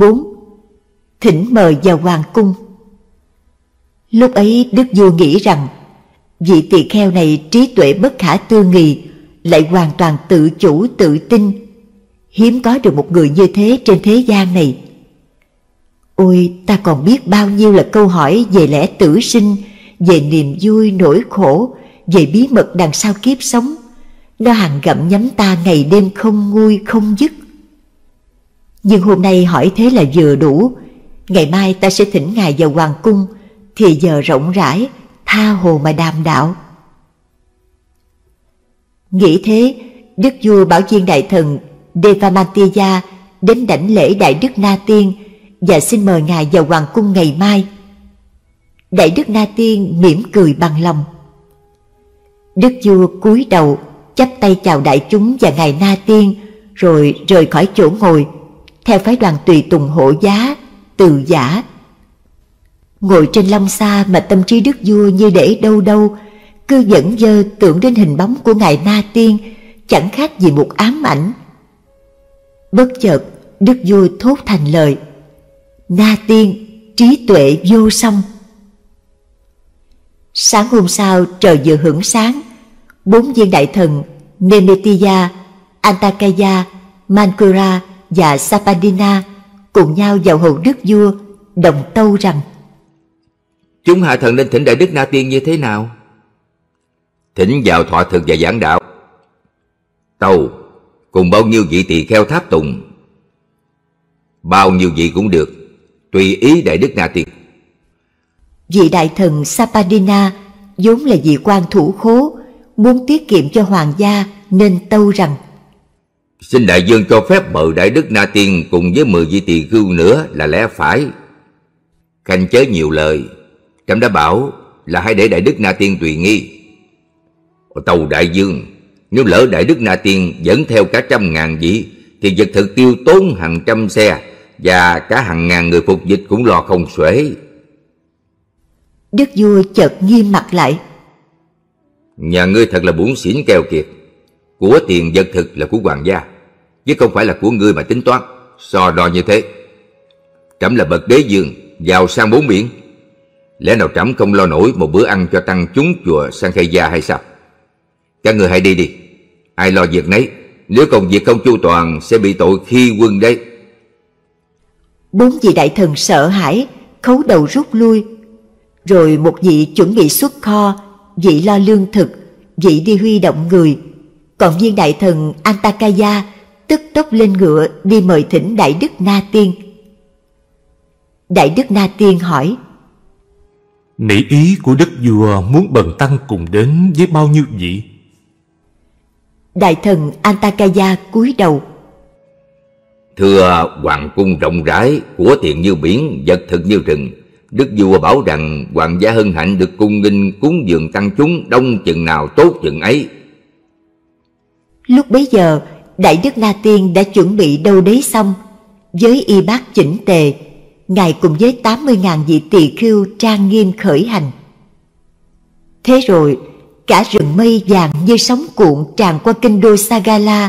4. Thỉnh mời vào hoàng cung Lúc ấy Đức Vua nghĩ rằng vị tỳ kheo này trí tuệ bất khả tư nghị lại hoàn toàn tự chủ tự tin hiếm có được một người như thế trên thế gian này ôi ta còn biết bao nhiêu là câu hỏi về lẽ tử sinh về niềm vui nỗi khổ về bí mật đằng sau kiếp sống nó hàng gặm nhắm ta ngày đêm không nguôi không dứt nhưng hôm nay hỏi thế là vừa đủ Ngày mai ta sẽ thỉnh ngài vào hoàng cung Thì giờ rộng rãi Tha hồ mà đàm đạo Nghĩ thế Đức vua bảo viên đại thần Devamantiya Đến đảnh lễ đại đức Na Tiên Và xin mời ngài vào hoàng cung ngày mai Đại đức Na Tiên mỉm cười bằng lòng Đức vua cúi đầu chắp tay chào đại chúng và ngài Na Tiên Rồi rời khỏi chỗ ngồi theo phái đoàn tùy tùng hộ giá, từ giả. Ngồi trên long xa mà tâm trí đức vua như để đâu đâu, cứ dẫn dơ tưởng đến hình bóng của ngài Na Tiên, chẳng khác gì một ám ảnh. Bất chợt, đức vua thốt thành lời, Na Tiên, trí tuệ vô song. Sáng hôm sau trời vừa hưởng sáng, bốn viên đại thần Nemetiya, Antakaya, Mankura và Sapadina cùng nhau vào hầu đức vua đồng tâu rằng Chúng hạ thần nên thỉnh đại đức Na Tiên như thế nào? Thỉnh vào thọ thực và giảng đạo Tâu cùng bao nhiêu vị tỳ kheo tháp tùng Bao nhiêu vị cũng được Tùy ý đại đức Na Tiên Vị đại thần Sapadina vốn là vị quan thủ khố Muốn tiết kiệm cho hoàng gia nên tâu rằng Xin đại dương cho phép mời đại đức Na Tiên cùng với mười vị tỳ khưu nữa là lẽ phải. Khanh chớ nhiều lời, trẫm đã bảo là hãy để đại đức Na Tiên tùy nghi. Tàu đại dương, nếu lỡ đại đức Na Tiên dẫn theo cả trăm ngàn vị thì vật thực tiêu tốn hàng trăm xe và cả hàng ngàn người phục dịch cũng lo không xuể. Đức vua chợt nghiêm mặt lại. Nhà ngươi thật là bốn xỉn keo kiệt của tiền vật thực là của hoàng gia chứ không phải là của ngươi mà tính toán so đo như thế trẫm là bậc đế dương giàu sang bốn biển lẽ nào trẫm không lo nổi một bữa ăn cho tăng chúng chùa sang khay gia hay sao các người hãy đi đi ai lo việc nấy nếu công việc không chu toàn sẽ bị tội khi quân đấy bốn vị đại thần sợ hãi khấu đầu rút lui rồi một vị chuẩn bị xuất kho vị lo lương thực vị đi huy động người còn viên đại thần Antakaya tức tốc lên ngựa đi mời thỉnh Đại Đức Na Tiên. Đại Đức Na Tiên hỏi Nỉ ý của Đức Vua muốn bần tăng cùng đến với bao nhiêu vị? Đại thần Antakaya cúi đầu Thưa hoàng cung rộng rãi của tiền như biển, vật thực như rừng Đức vua bảo rằng hoàng gia hân hạnh được cung nghinh cúng dường tăng chúng đông chừng nào tốt chừng ấy Lúc bấy giờ, Đại Đức Na Tiên đã chuẩn bị đâu đấy xong. Với y bác chỉnh tề, Ngài cùng với 80.000 vị tỳ khưu trang nghiêm khởi hành. Thế rồi, cả rừng mây vàng như sóng cuộn tràn qua kinh đô Sagala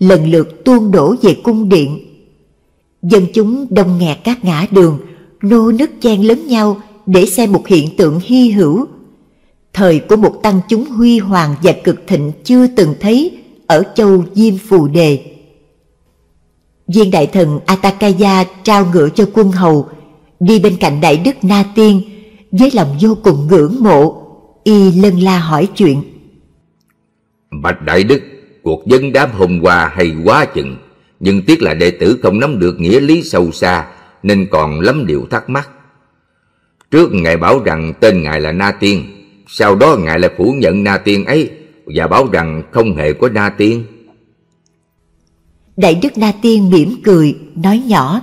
lần lượt tuôn đổ về cung điện. Dân chúng đông nghẹt các ngã đường, nô nức chen lấn nhau để xem một hiện tượng hy hữu. Thời của một tăng chúng huy hoàng và cực thịnh chưa từng thấy ở châu Diêm Phù Đề. Viên đại thần Atakaya trao ngựa cho quân hầu, đi bên cạnh đại đức Na Tiên, với lòng vô cùng ngưỡng mộ, y lân la hỏi chuyện. Bạch đại đức, cuộc dân đám hôm qua hay quá chừng, nhưng tiếc là đệ tử không nắm được nghĩa lý sâu xa, nên còn lắm điều thắc mắc. Trước ngài bảo rằng tên ngài là Na Tiên, sau đó ngài lại phủ nhận Na Tiên ấy và bảo rằng không hề có Na Tiên. Đại đức Na Tiên mỉm cười, nói nhỏ.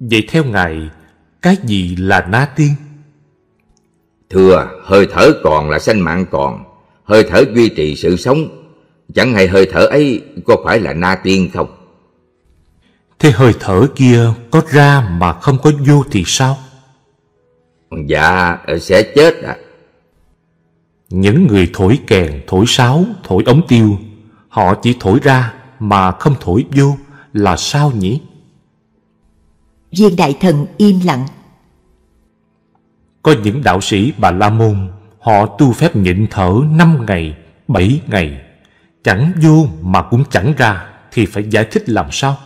Vậy theo ngài, cái gì là Na Tiên? Thưa, hơi thở còn là sanh mạng còn, hơi thở duy trì sự sống. Chẳng hay hơi thở ấy có phải là Na Tiên không? Thế hơi thở kia có ra mà không có vô thì sao? Dạ, sẽ chết à. Những người thổi kèn, thổi sáo, thổi ống tiêu, họ chỉ thổi ra mà không thổi vô là sao nhỉ? Viên đại thần im lặng. Có những đạo sĩ Bà La Môn, họ tu phép nhịn thở 5 ngày, 7 ngày, chẳng vô mà cũng chẳng ra thì phải giải thích làm sao?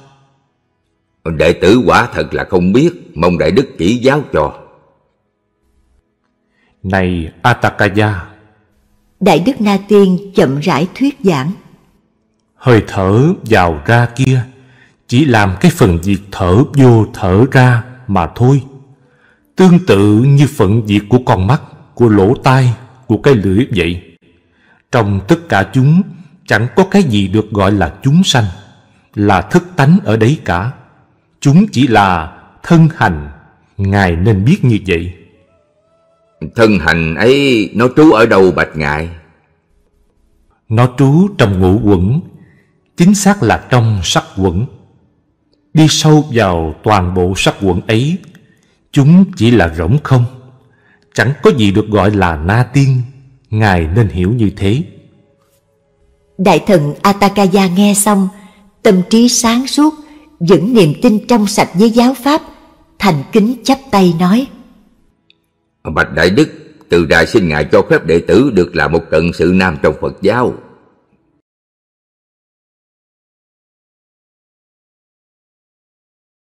Đệ tử quả thật là không biết, mong đại đức chỉ giáo cho. Này Atakaya, Đại Đức Na Tiên chậm rãi thuyết giảng. Hơi thở vào ra kia chỉ làm cái phần việc thở vô thở ra mà thôi. Tương tự như phận việc của con mắt, của lỗ tai, của cái lưỡi vậy. Trong tất cả chúng chẳng có cái gì được gọi là chúng sanh, là thức tánh ở đấy cả. Chúng chỉ là thân hành, Ngài nên biết như vậy. Thân hành ấy nó trú ở đâu bạch ngại Nó trú trong ngũ quẩn Chính xác là trong sắc quẩn Đi sâu vào toàn bộ sắc quẩn ấy Chúng chỉ là rỗng không Chẳng có gì được gọi là na tiên Ngài nên hiểu như thế Đại thần Atakaya nghe xong Tâm trí sáng suốt Dẫn niềm tin trong sạch với giáo pháp Thành kính chắp tay nói Bạch Đại Đức, từ đại xin ngài cho phép đệ tử được là một cận sự nam trong Phật giáo.